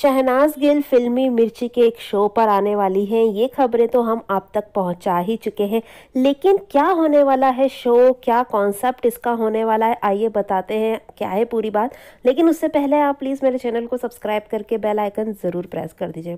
शहनाज गिल फिल्मी मिर्ची के एक शो पर आने वाली हैं ये खबरें तो हम आप तक पहुंचा ही चुके हैं लेकिन क्या होने वाला है शो क्या कॉन्सेप्ट इसका होने वाला है आइए बताते हैं क्या है पूरी बात लेकिन उससे पहले आप प्लीज़ मेरे चैनल को सब्सक्राइब करके बेल आइकन ज़रूर प्रेस कर दीजिए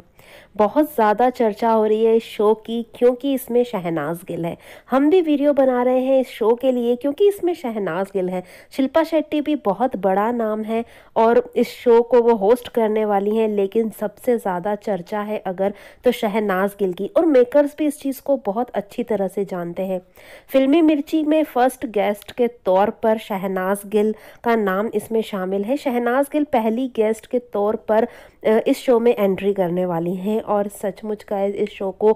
बहुत ज़्यादा चर्चा हो रही है इस शो की क्योंकि इसमें शहनाज गिल है हम भी वीडियो बना रहे हैं इस शो के लिए क्योंकि इसमें शहनाज गिल है शिल्पा शेट्टी भी बहुत बड़ा नाम है और इस शो को वो होस्ट करने वाली हैं है लेकिन सबसे ज़्यादा चर्चा है अगर तो शहनाज गिल की और मेकर्स भी इस चीज़ को बहुत अच्छी तरह से जानते हैं फिल्मी मिर्ची में फर्स्ट गेस्ट के तौर पर शहनाज गिल का नाम इसमें शामिल है शहनाज गिल पहली गेस्ट के तौर पर इस शो में एंट्री करने वाली हैं और सचमुच का इस शो को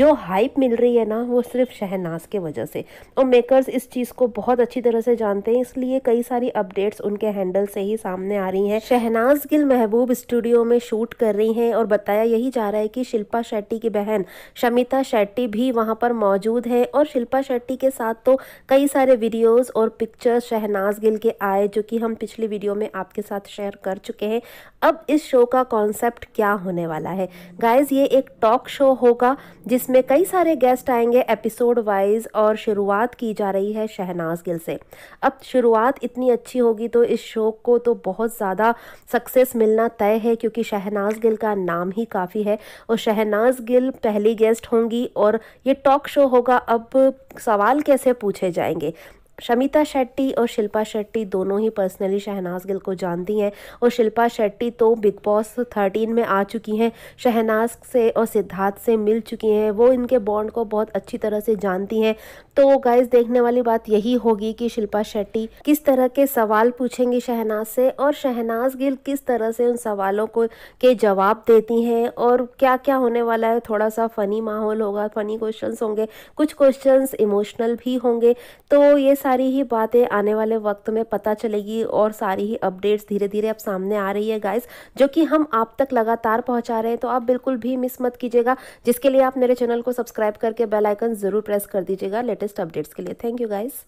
जो हाइप मिल रही है ना वो सिर्फ शहनाज के वजह से और मेकर्स इस चीज़ को बहुत अच्छी तरह से जानते हैं इसलिए कई सारी अपडेट्स उनके हैंडल से ही सामने आ रही हैं शहनाज गिल महबूब स्टूडियो में में शूट कर रही हैं और बताया यही जा रहा है कि शिल्पा शेट्टी की बहन शमिता शेट्टी भी वहाँ पर मौजूद है और शिल्पा शेट्टी के साथ तो कई सारे वीडियोस और पिक्चर्स शहनाज गिल के आए जो कि हम पिछली वीडियो में आपके साथ शेयर कर चुके हैं अब इस शो का कॉन्सेप्ट क्या होने वाला है गाइज ये एक टॉक शो होगा जिसमें कई सारे गेस्ट आएंगे एपिसोड वाइज और शुरुआत की जा रही है शहनाज गिल से अब शुरुआत इतनी अच्छी होगी तो इस शो को तो बहुत ज़्यादा सक्सेस मिलना तय है क्योंकि शहनाज गिल का नाम ही काफ़ी है और शहनाज गिल पहली गेस्ट होंगी और ये टॉक शो होगा अब सवाल कैसे पूछे जाएंगे शमिता शेट्टी और शिल्पा शेट्टी दोनों ही पर्सनली शहनाज गिल को जानती हैं और शिल्पा शेट्टी तो बिग बॉस थर्टीन में आ चुकी हैं शहनाज से और सिद्धार्थ से मिल चुकी हैं वो इनके बॉन्ड को बहुत अच्छी तरह से जानती हैं तो गाइज देखने वाली बात यही होगी कि शिल्पा शेट्टी किस तरह के सवाल पूछेंगी शहनाज से और शहनाज गिल किस तरह से उन सवालों को के जवाब देती हैं और क्या क्या होने वाला है थोड़ा सा फ़नी माहौल होगा फ़नी क्वेश्चन होंगे कुछ क्वेश्चन इमोशनल भी होंगे तो ये सारी ही बातें आने वाले वक्त में पता चलेगी और सारी ही अपडेट्स धीरे धीरे अब सामने आ रही है गाइस जो कि हम आप तक लगातार पहुंचा रहे हैं तो आप बिल्कुल भी मिस मत कीजिएगा जिसके लिए आप मेरे चैनल को सब्सक्राइब करके बेलाइकन ज़रूर प्रेस कर दीजिएगा लेटेस्ट अपडेट्स के लिए थैंक यू गाइज़